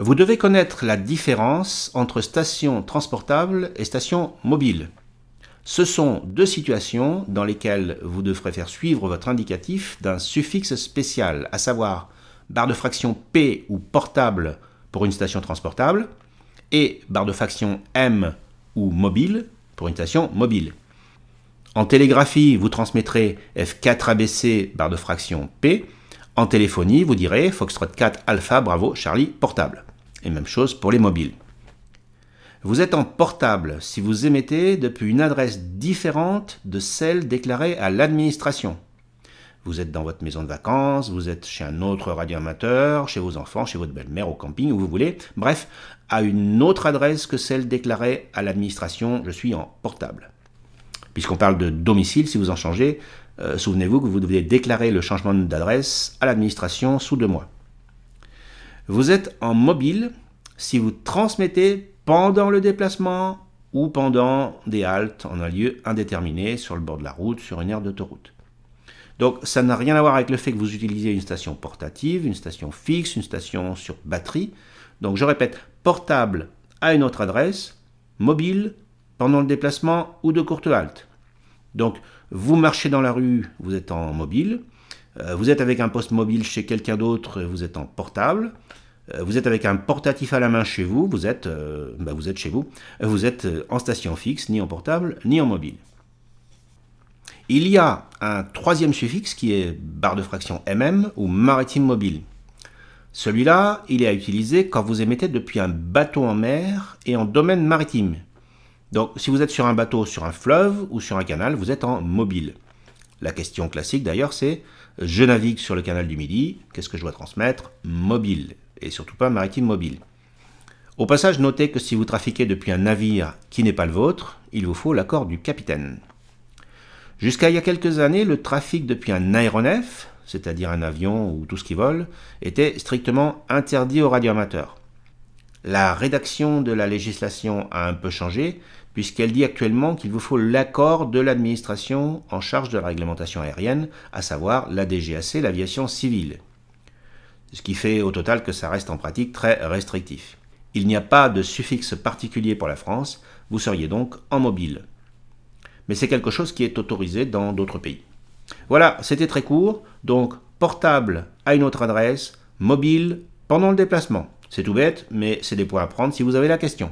Vous devez connaître la différence entre station transportable et station mobile. Ce sont deux situations dans lesquelles vous devrez faire suivre votre indicatif d'un suffixe spécial, à savoir barre de fraction P ou portable pour une station transportable et barre de fraction M ou mobile pour une station mobile. En télégraphie, vous transmettrez F4ABC barre de fraction P en téléphonie, vous direz Foxtrot 4 Alpha Bravo Charlie portable. Et même chose pour les mobiles. Vous êtes en portable si vous émettez depuis une adresse différente de celle déclarée à l'administration. Vous êtes dans votre maison de vacances, vous êtes chez un autre radioamateur, chez vos enfants, chez votre belle-mère, au camping, où vous voulez. Bref, à une autre adresse que celle déclarée à l'administration, je suis en portable. Puisqu'on parle de domicile, si vous en changez, euh, souvenez-vous que vous devez déclarer le changement d'adresse à l'administration sous deux mois. Vous êtes en mobile si vous transmettez pendant le déplacement ou pendant des haltes en un lieu indéterminé, sur le bord de la route, sur une aire d'autoroute. Donc ça n'a rien à voir avec le fait que vous utilisez une station portative, une station fixe, une station sur batterie. Donc je répète, portable à une autre adresse, mobile pendant le déplacement ou de courte halte. Donc, vous marchez dans la rue, vous êtes en mobile. Euh, vous êtes avec un poste mobile chez quelqu'un d'autre, vous êtes en portable. Euh, vous êtes avec un portatif à la main chez vous, vous êtes, euh, bah, vous êtes chez vous. Vous êtes en station fixe, ni en portable, ni en mobile. Il y a un troisième suffixe qui est barre de fraction MM ou maritime mobile. Celui-là, il est à utiliser quand vous émettez depuis un bateau en mer et en domaine maritime. Donc si vous êtes sur un bateau, sur un fleuve ou sur un canal, vous êtes en mobile. La question classique d'ailleurs c'est je navigue sur le canal du Midi, qu'est-ce que je dois transmettre Mobile, et surtout pas maritime mobile. Au passage, notez que si vous trafiquez depuis un navire qui n'est pas le vôtre, il vous faut l'accord du capitaine. Jusqu'à il y a quelques années, le trafic depuis un aéronef, c'est-à-dire un avion ou tout ce qui vole, était strictement interdit aux radioamateurs. La rédaction de la législation a un peu changé, puisqu'elle dit actuellement qu'il vous faut l'accord de l'administration en charge de la réglementation aérienne, à savoir la DGAC, l'aviation civile. Ce qui fait au total que ça reste en pratique très restrictif. Il n'y a pas de suffixe particulier pour la France, vous seriez donc en mobile. Mais c'est quelque chose qui est autorisé dans d'autres pays. Voilà, c'était très court, donc portable à une autre adresse, mobile pendant le déplacement. C'est tout bête, mais c'est des points à prendre si vous avez la question.